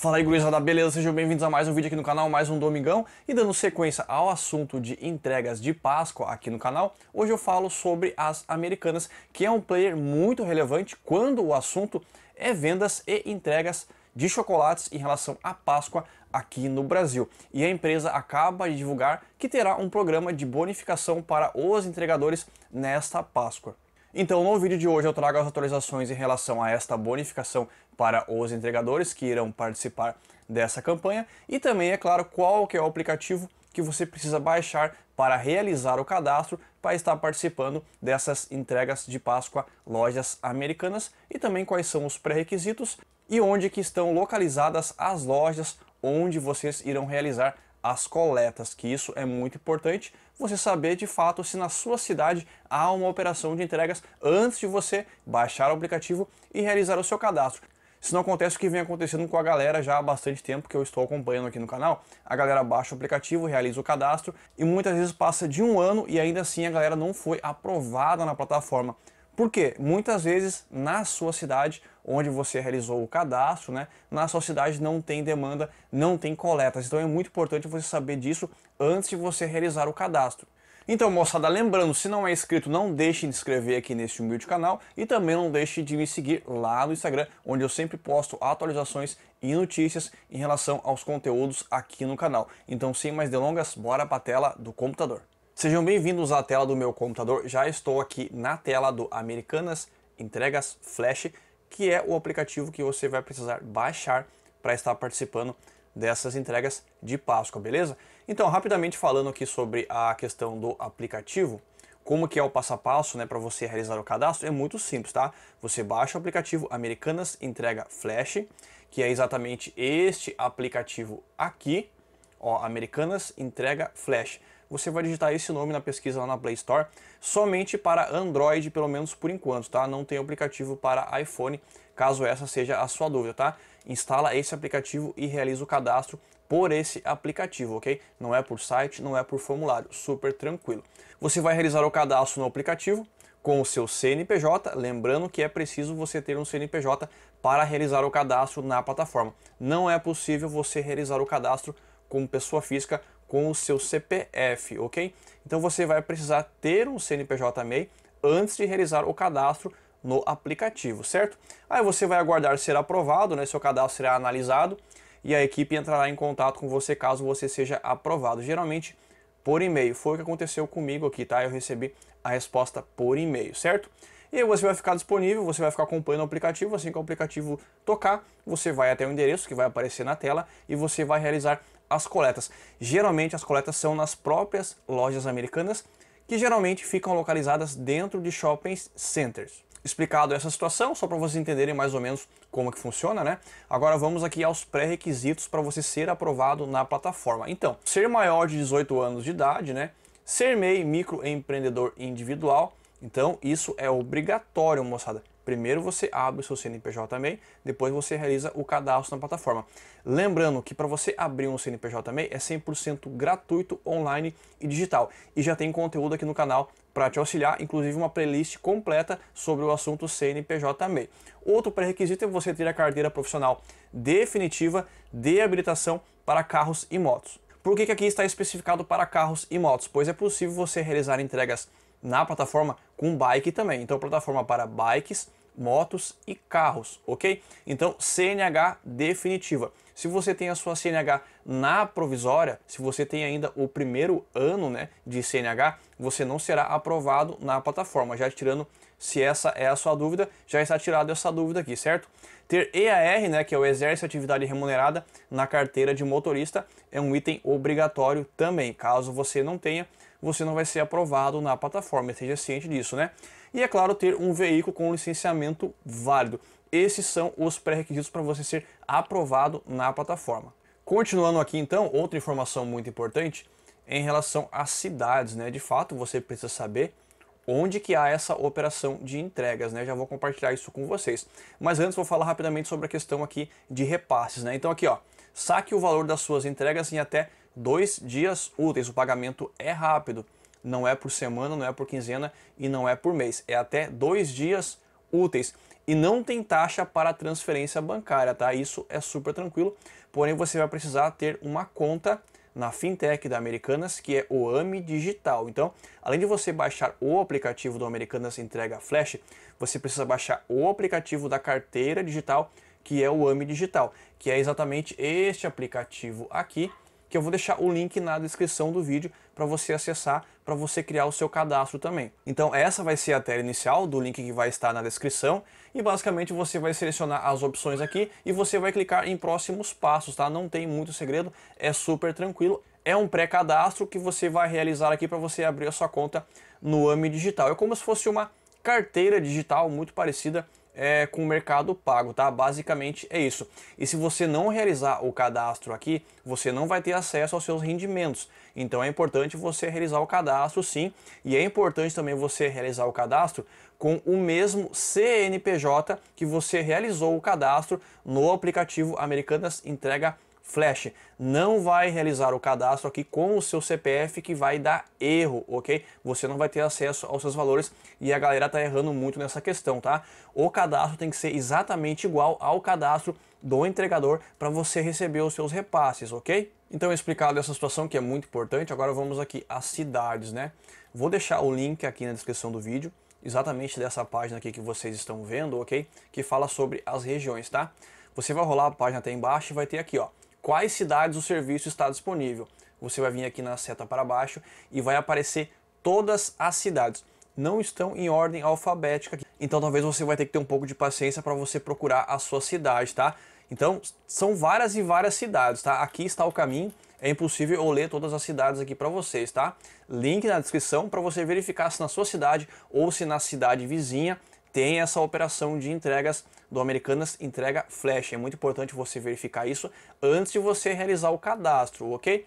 Fala aí, gurizada, beleza? Sejam bem-vindos a mais um vídeo aqui no canal, mais um Domingão. E dando sequência ao assunto de entregas de Páscoa aqui no canal, hoje eu falo sobre as americanas, que é um player muito relevante quando o assunto é vendas e entregas de chocolates em relação à Páscoa aqui no Brasil. E a empresa acaba de divulgar que terá um programa de bonificação para os entregadores nesta Páscoa. Então, no vídeo de hoje eu trago as atualizações em relação a esta bonificação para os entregadores que irão participar dessa campanha e também, é claro, qual que é o aplicativo que você precisa baixar para realizar o cadastro para estar participando dessas entregas de Páscoa lojas americanas e também quais são os pré-requisitos e onde que estão localizadas as lojas onde vocês irão realizar as coletas, que isso é muito importante, você saber de fato se na sua cidade há uma operação de entregas antes de você baixar o aplicativo e realizar o seu cadastro. Se não acontece o que vem acontecendo com a galera já há bastante tempo que eu estou acompanhando aqui no canal, a galera baixa o aplicativo, realiza o cadastro e muitas vezes passa de um ano e ainda assim a galera não foi aprovada na plataforma. Porque muitas vezes na sua cidade, onde você realizou o cadastro, né, na sua cidade não tem demanda, não tem coletas. Então é muito importante você saber disso antes de você realizar o cadastro. Então, moçada, lembrando, se não é inscrito, não deixe de se inscrever aqui nesse humilde canal e também não deixe de me seguir lá no Instagram, onde eu sempre posto atualizações e notícias em relação aos conteúdos aqui no canal. Então, sem mais delongas, bora para a tela do computador. Sejam bem-vindos à tela do meu computador. Já estou aqui na tela do Americanas Entregas Flash, que é o aplicativo que você vai precisar baixar para estar participando dessas entregas de Páscoa, beleza? Então, rapidamente falando aqui sobre a questão do aplicativo, como que é o passo a passo né, para você realizar o cadastro, é muito simples, tá? Você baixa o aplicativo Americanas Entrega Flash, que é exatamente este aplicativo aqui, ó, Americanas Entrega Flash você vai digitar esse nome na pesquisa lá na Play Store, somente para Android, pelo menos por enquanto, tá? Não tem aplicativo para iPhone, caso essa seja a sua dúvida, tá? Instala esse aplicativo e realiza o cadastro por esse aplicativo, ok? Não é por site, não é por formulário, super tranquilo. Você vai realizar o cadastro no aplicativo, com o seu CNPJ, lembrando que é preciso você ter um CNPJ para realizar o cadastro na plataforma. Não é possível você realizar o cadastro como pessoa física com o seu CPF, ok? Então você vai precisar ter um CNPJ MEI antes de realizar o cadastro no aplicativo, certo? Aí você vai aguardar ser aprovado, né? Seu cadastro será analisado e a equipe entrará em contato com você caso você seja aprovado. Geralmente por e-mail. Foi o que aconteceu comigo aqui, tá? Eu recebi a resposta por e-mail, certo? E aí você vai ficar disponível, você vai ficar acompanhando o aplicativo, assim que o aplicativo tocar, você vai até o endereço que vai aparecer na tela e você vai realizar as coletas. Geralmente as coletas são nas próprias lojas americanas, que geralmente ficam localizadas dentro de shopping centers. Explicado essa situação, só para vocês entenderem mais ou menos como que funciona, né? Agora vamos aqui aos pré-requisitos para você ser aprovado na plataforma. Então, ser maior de 18 anos de idade, né? Ser MEI microempreendedor individual. Então, isso é obrigatório, moçada. Primeiro você abre o seu CNPJ também, depois você realiza o cadastro na plataforma. Lembrando que para você abrir um CNPJ também é 100% gratuito, online e digital. E já tem conteúdo aqui no canal para te auxiliar, inclusive uma playlist completa sobre o assunto CNPJ também. Outro pré-requisito é você ter a carteira profissional definitiva de habilitação para carros e motos. Por que, que aqui está especificado para carros e motos? Pois é possível você realizar entregas na plataforma com bike também. Então, plataforma para bikes, motos e carros, ok? Então, CNH definitiva. Se você tem a sua CNH na provisória, se você tem ainda o primeiro ano né, de CNH, você não será aprovado na plataforma. Já tirando, se essa é a sua dúvida, já está tirada essa dúvida aqui, certo? Ter EAR, né, que é o Exerce Atividade Remunerada, na carteira de motorista é um item obrigatório também. Caso você não tenha, você não vai ser aprovado na plataforma, esteja ciente disso, né? E é claro, ter um veículo com licenciamento válido. Esses são os pré-requisitos para você ser aprovado na plataforma. Continuando aqui então, outra informação muito importante em relação às cidades, né? De fato, você precisa saber onde que há essa operação de entregas, né? Já vou compartilhar isso com vocês. Mas antes vou falar rapidamente sobre a questão aqui de repasses, né? Então aqui, ó, saque o valor das suas entregas em até dois dias úteis. O pagamento é rápido, não é por semana, não é por quinzena e não é por mês. É até dois dias úteis e não tem taxa para transferência bancária, tá? Isso é super tranquilo, porém você vai precisar ter uma conta na fintech da Americanas, que é o AMI Digital. Então, além de você baixar o aplicativo do Americanas Entrega Flash, você precisa baixar o aplicativo da carteira digital, que é o Ami Digital, que é exatamente este aplicativo aqui que eu vou deixar o link na descrição do vídeo para você acessar, para você criar o seu cadastro também. Então essa vai ser a tela inicial do link que vai estar na descrição e basicamente você vai selecionar as opções aqui e você vai clicar em próximos passos, tá? Não tem muito segredo, é super tranquilo é um pré-cadastro que você vai realizar aqui para você abrir a sua conta no AMI Digital. É como se fosse uma carteira digital muito parecida é, com o Mercado Pago, tá? Basicamente é isso. E se você não realizar o cadastro aqui, você não vai ter acesso aos seus rendimentos. Então é importante você realizar o cadastro sim, e é importante também você realizar o cadastro com o mesmo CNPJ que você realizou o cadastro no aplicativo Americanas Entrega Flash não vai realizar o cadastro aqui com o seu CPF que vai dar erro, ok? Você não vai ter acesso aos seus valores e a galera tá errando muito nessa questão, tá? O cadastro tem que ser exatamente igual ao cadastro do entregador para você receber os seus repasses, ok? Então explicado essa situação que é muito importante, agora vamos aqui às cidades, né? Vou deixar o link aqui na descrição do vídeo, exatamente dessa página aqui que vocês estão vendo, ok? Que fala sobre as regiões, tá? Você vai rolar a página até embaixo e vai ter aqui, ó, quais cidades o serviço está disponível. Você vai vir aqui na seta para baixo e vai aparecer todas as cidades. Não estão em ordem alfabética, então talvez você vai ter que ter um pouco de paciência para você procurar a sua cidade, tá? Então, são várias e várias cidades, tá? Aqui está o caminho, é impossível eu ler todas as cidades aqui para vocês, tá? Link na descrição para você verificar se na sua cidade ou se na cidade vizinha tem essa operação de entregas do Americanas Entrega Flash. É muito importante você verificar isso antes de você realizar o cadastro, ok?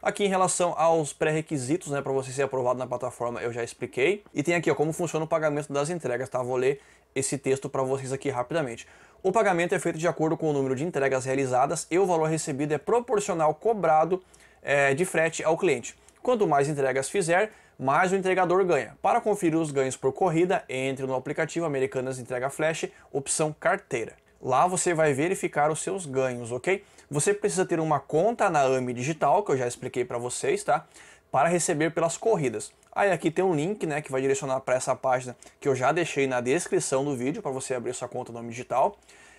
Aqui em relação aos pré-requisitos né, para você ser aprovado na plataforma, eu já expliquei. E tem aqui ó, como funciona o pagamento das entregas, tá? Vou ler esse texto para vocês aqui rapidamente. O pagamento é feito de acordo com o número de entregas realizadas e o valor recebido é proporcional cobrado é, de frete ao cliente. Quanto mais entregas fizer, mas o entregador ganha. Para conferir os ganhos por corrida, entre no aplicativo Americanas Entrega Flash, opção carteira. Lá você vai verificar os seus ganhos, ok? Você precisa ter uma conta na AMI Digital, que eu já expliquei para vocês, tá? Para receber pelas corridas. Aí aqui tem um link, né, que vai direcionar para essa página que eu já deixei na descrição do vídeo para você abrir sua conta no AMI Digital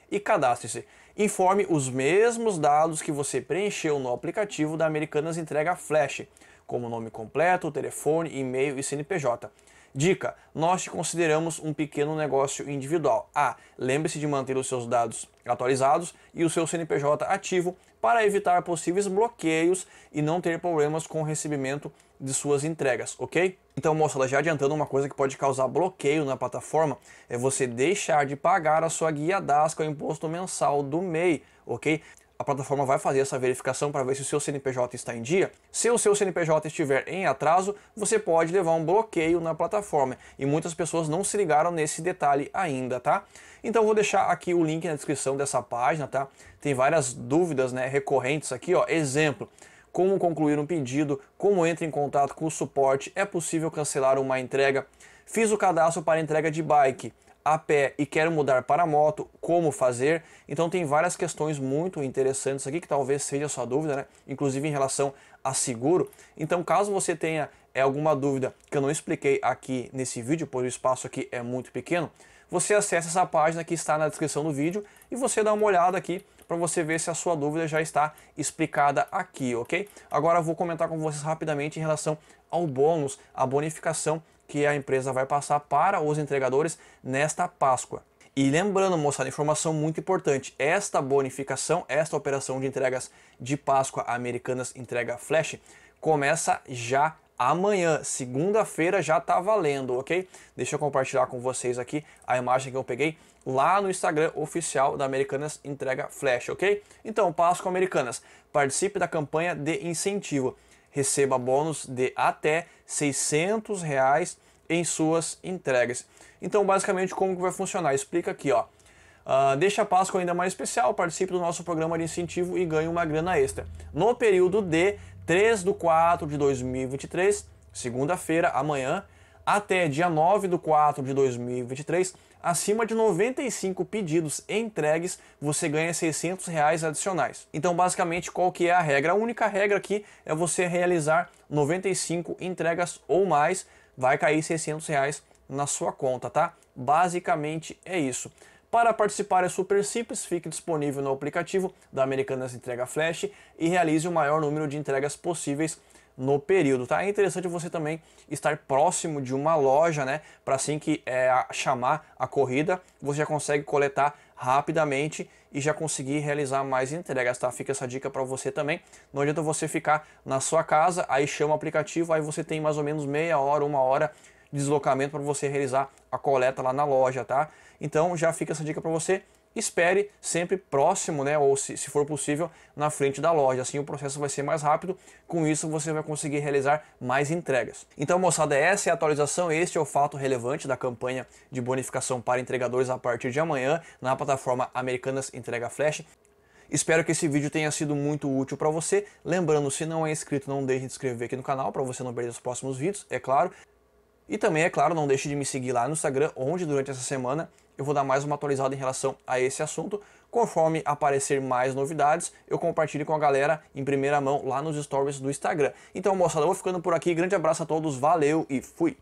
e cadastre-se. Informe os mesmos dados que você preencheu no aplicativo da Americanas Entrega Flash como nome completo, telefone, e-mail e CNPJ. Dica: nós te consideramos um pequeno negócio individual. A. Ah, Lembre-se de manter os seus dados atualizados e o seu CNPJ ativo para evitar possíveis bloqueios e não ter problemas com o recebimento de suas entregas, ok? Então, moça, já adiantando uma coisa que pode causar bloqueio na plataforma é você deixar de pagar a sua guia DASCA, o imposto mensal do MEI, ok? a plataforma vai fazer essa verificação para ver se o seu CNPJ está em dia. Se o seu CNPJ estiver em atraso, você pode levar um bloqueio na plataforma e muitas pessoas não se ligaram nesse detalhe ainda, tá? Então vou deixar aqui o link na descrição dessa página, tá? Tem várias dúvidas, né, recorrentes aqui, ó, exemplo como concluir um pedido, como entra em contato com o suporte, é possível cancelar uma entrega, fiz o cadastro para entrega de bike, a pé e quero mudar para moto, como fazer? Então tem várias questões muito interessantes aqui que talvez seja a sua dúvida, né? Inclusive em relação a seguro. Então caso você tenha é, alguma dúvida que eu não expliquei aqui nesse vídeo, pois o espaço aqui é muito pequeno, você acessa essa página que está na descrição do vídeo e você dá uma olhada aqui para você ver se a sua dúvida já está explicada aqui, ok? Agora vou comentar com vocês rapidamente em relação ao bônus, a bonificação que a empresa vai passar para os entregadores nesta Páscoa. E lembrando, moçada, informação muito importante: esta bonificação, esta operação de entregas de Páscoa Americanas Entrega Flash, começa já amanhã, segunda-feira, já está valendo, ok? Deixa eu compartilhar com vocês aqui a imagem que eu peguei lá no Instagram oficial da Americanas Entrega Flash, ok? Então, Páscoa Americanas, participe da campanha de incentivo receba bônus de até 600 reais em suas entregas. Então, basicamente, como que vai funcionar? Explica aqui, ó. Uh, deixa a Páscoa ainda mais especial, participe do nosso programa de incentivo e ganhe uma grana extra. No período de 3 do 4 de 2023, segunda-feira, amanhã, até dia 9 do 4 de 2023, acima de 95 pedidos entregues, você ganha 600 reais adicionais. Então, basicamente, qual que é a regra? A única regra aqui é você realizar 95 entregas ou mais, vai cair 600 reais na sua conta, tá? Basicamente é isso. Para participar é super simples, fique disponível no aplicativo da Americanas Entrega Flash e realize o maior número de entregas possíveis no período, tá? É interessante você também estar próximo de uma loja, né? Para assim que é, chamar a corrida, você já consegue coletar rapidamente e já conseguir realizar mais entregas, tá? Fica essa dica para você também. Não adianta você ficar na sua casa, aí chama o aplicativo, aí você tem mais ou menos meia hora, uma hora de deslocamento para você realizar a coleta lá na loja, tá? Então já fica essa dica para você espere sempre próximo, né, ou se, se for possível, na frente da loja. Assim o processo vai ser mais rápido, com isso você vai conseguir realizar mais entregas. Então, moçada, essa é a atualização, este é o fato relevante da campanha de bonificação para entregadores a partir de amanhã na plataforma Americanas Entrega Flash. Espero que esse vídeo tenha sido muito útil para você. Lembrando, se não é inscrito, não deixe de se inscrever aqui no canal para você não perder os próximos vídeos, é claro. E também, é claro, não deixe de me seguir lá no Instagram, onde durante essa semana eu vou dar mais uma atualizada em relação a esse assunto. Conforme aparecer mais novidades, eu compartilho com a galera em primeira mão lá nos stories do Instagram. Então, moçada, eu vou ficando por aqui. Grande abraço a todos, valeu e fui!